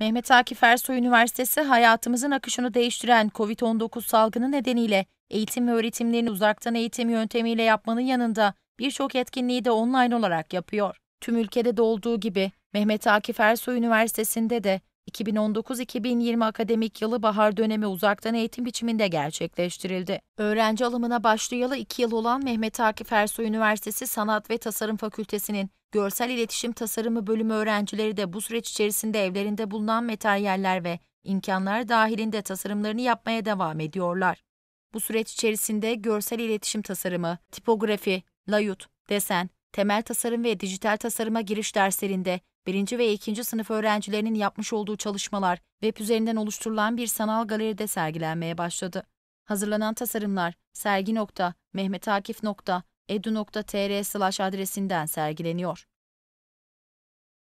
Mehmet Akif Ersoy Üniversitesi hayatımızın akışını değiştiren COVID-19 salgını nedeniyle eğitim ve öğretimlerini uzaktan eğitim yöntemiyle yapmanın yanında birçok etkinliği de online olarak yapıyor. Tüm ülkede de olduğu gibi Mehmet Akif Ersoy Üniversitesi'nde de 2019-2020 akademik yılı bahar dönemi uzaktan eğitim biçiminde gerçekleştirildi. Öğrenci alımına başlayalı 2 yıl olan Mehmet Akif Ersoy Üniversitesi Sanat ve Tasarım Fakültesi'nin Görsel İletişim Tasarımı bölümü öğrencileri de bu süreç içerisinde evlerinde bulunan materyaller ve imkanlar dahilinde tasarımlarını yapmaya devam ediyorlar. Bu süreç içerisinde görsel iletişim tasarımı, tipografi, layut, desen, temel tasarım ve dijital tasarıma giriş derslerinde birinci ve ikinci sınıf öğrencilerinin yapmış olduğu çalışmalar web üzerinden oluşturulan bir sanal galeride sergilenmeye başladı. Hazırlanan tasarımlar sergi.mehmetakif.edu.tr adresinden sergileniyor.